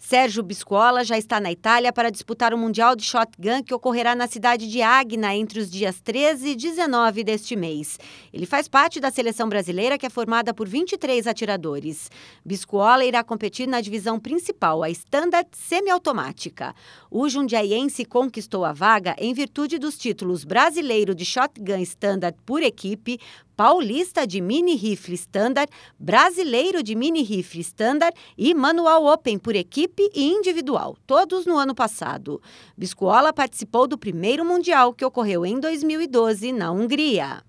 Sérgio Biscuola já está na Itália para disputar o Mundial de Shotgun que ocorrerá na cidade de Agna entre os dias 13 e 19 deste mês. Ele faz parte da seleção brasileira que é formada por 23 atiradores. Biscuola irá competir na divisão principal, a Standard Semiautomática. O jundiaiense conquistou a vaga em virtude dos títulos brasileiro de Shotgun Standard por equipe, paulista de mini rifle standard, brasileiro de mini rifle standard e manual open por equipe equipe e individual, todos no ano passado. Biscuola participou do primeiro Mundial, que ocorreu em 2012 na Hungria.